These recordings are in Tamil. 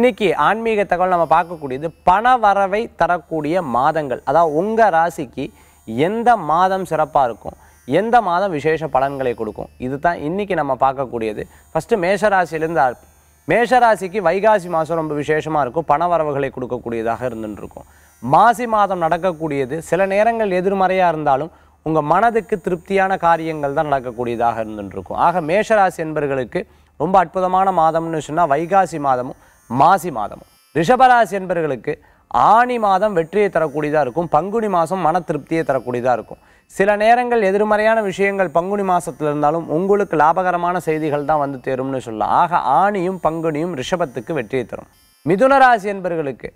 இன்னைக்கு ஆன்மீக தகவல் நம்ம பார்க்கக்கூடியது பண வரவை தரக்கூடிய மாதங்கள் அதாவது உங்கள் ராசிக்கு எந்த மாதம் சிறப்பாக இருக்கும் எந்த மாதம் விசேஷ பலன்களை கொடுக்கும் இது தான் இன்றைக்கி நம்ம பார்க்கக்கூடியது ஃபஸ்ட்டு மேஷராசிலேருந்து மேஷராசிக்கு வைகாசி மாதம் ரொம்ப விசேஷமாக இருக்கும் பண வரவுகளை கொடுக்கக்கூடியதாக இருந்துருக்கும் மாசி மாதம் நடக்கக்கூடியது சில நேரங்கள் எதிர்மறையாக இருந்தாலும் உங்கள் மனதுக்கு திருப்தியான காரியங்கள் தான் நடக்கக்கூடியதாக இருந்துருக்கும் ஆக மேஷராசி என்பர்களுக்கு ரொம்ப அற்புதமான மாதம்னு சொன்னால் வைகாசி மாதமும் மாசி மாதமும் ரிஷபராசி என்பர்களுக்கு ஆணி மாதம் வெற்றியை தரக்கூடியதாக இருக்கும் பங்குனி மாதம் மன திருப்தியை தரக்கூடியதாக இருக்கும் சில நேரங்கள் எதிர்மறையான விஷயங்கள் பங்குனி மாதத்தில் இருந்தாலும் உங்களுக்கு லாபகரமான செய்திகள் தான் வந்து தேரும்னு சொல்லலாம் ஆக ஆணியும் பங்குனியும் ரிஷபத்துக்கு வெற்றியை தரும் மிதுன ராசி என்பர்களுக்கு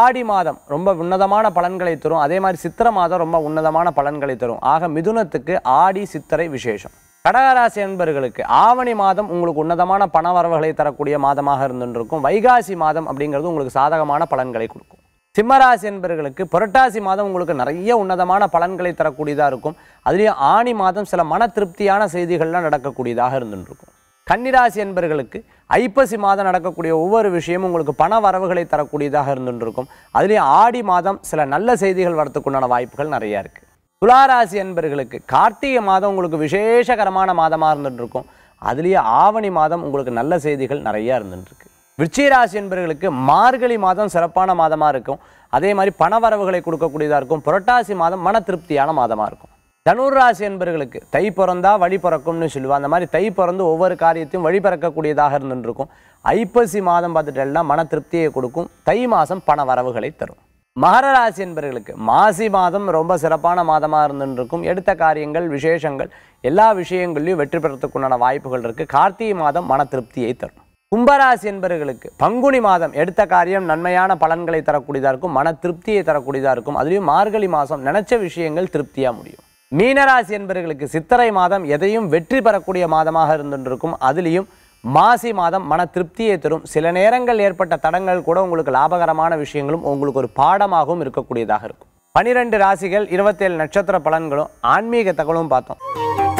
ஆடி மாதம் ரொம்ப உன்னதமான பலன்களை தரும் அதே மாதிரி சித்திரை மாதம் ரொம்ப உன்னதமான பலன்களை தரும் ஆக மிதுனத்துக்கு ஆடி சித்திரை விசேஷம் கடகராசி என்பர்களுக்கு ஆவணி மாதம் உங்களுக்கு உன்னதமான பண வரவுகளை தரக்கூடிய மாதமாக இருந்துருக்கும் வைகாசி மாதம் அப்படிங்கிறது உங்களுக்கு சாதகமான பலன்களை கொடுக்கும் சிம்மராசி என்பர்களுக்கு புரட்டாசி மாதம் உங்களுக்கு நிறைய உன்னதமான பலன்களை தரக்கூடியதாக இருக்கும் அதுலேயும் ஆணி மாதம் சில மன திருப்தியான செய்திகள்லாம் நடக்கக்கூடியதாக இருந்துருக்கும் கன்னிராசி என்பர்களுக்கு ஐப்பசி மாதம் நடக்கக்கூடிய ஒவ்வொரு விஷயமும் உங்களுக்கு பண வரவுகளை தரக்கூடியதாக இருந்துருக்கும் அதுலேயும் ஆடி மாதம் சில நல்ல செய்திகள் வரத்துக்குண்டான வாய்ப்புகள் நிறையா இருக்குது துளாராசி என்பர்களுக்கு கார்த்திகை மாதம் உங்களுக்கு விசேஷகரமான மாதமாக இருந்துட்டுருக்கும் இருக்கும் அதுலேயே ஆவணி மாதம் உங்களுக்கு நல்ல செய்திகள் நிறையா இருந்துட்டுருக்கு விருச்சிராசி என்பர்களுக்கு மார்கழி மாதம் சிறப்பான மாதமாக இருக்கும் அதே மாதிரி பணவரவுகளை கொடுக்கக்கூடியதாக இருக்கும் புரட்டாசி மாதம் மன திருப்தியான மாதமாக இருக்கும் ராசி என்பர்களுக்கு தை பிறந்தா வழி பிறக்கும்னு சொல்லுவாள் அந்த மாதிரி தை பிறந்து ஒவ்வொரு காரியத்தையும் வழி பிறக்கக்கூடியதாக இருந்துருக்கும் ஐப்பசி மாதம் பார்த்துட்டேன்னா மன திருப்தியை கொடுக்கும் தை மாதம் பண வரவுகளை தரும் மகர ராசி என்பவர்களுக்கு மாசி மாதம் ரொம்ப சிறப்பான மாதமாக இருந்துருக்கும் எடுத்த காரியங்கள் விசேஷங்கள் எல்லா விஷயங்களையும் வெற்றி பெறத்துக்குண்டான வாய்ப்புகள் இருக்குது கார்த்திகை மாதம் மன திருப்தியை தரும் கும்பராசி என்பவர்களுக்கு பங்குனி மாதம் எடுத்த காரியம் நன்மையான பலன்களை தரக்கூடியதாக இருக்கும் மன திருப்தியை தரக்கூடியதாக இருக்கும் அதுலேயும் மார்கழி மாதம் நினச்ச விஷயங்கள் திருப்தியாக முடியும் மீனராசி என்பவர்களுக்கு சித்திரை மாதம் எதையும் வெற்றி பெறக்கூடிய மாதமாக இருந்துருக்கும் அதுலேயும் மாசி மாதம் மன திருப்தியை தரும் சில நேரங்கள் ஏற்பட்ட தடங்கள் கூட உங்களுக்கு லாபகரமான விஷயங்களும் உங்களுக்கு ஒரு பாடமாகவும் இருக்கக்கூடியதாக இருக்கும் பனிரெண்டு ராசிகள் இருபத்தேழு நட்சத்திர பலன்களும் ஆன்மீக தகவலும் பார்த்தோம்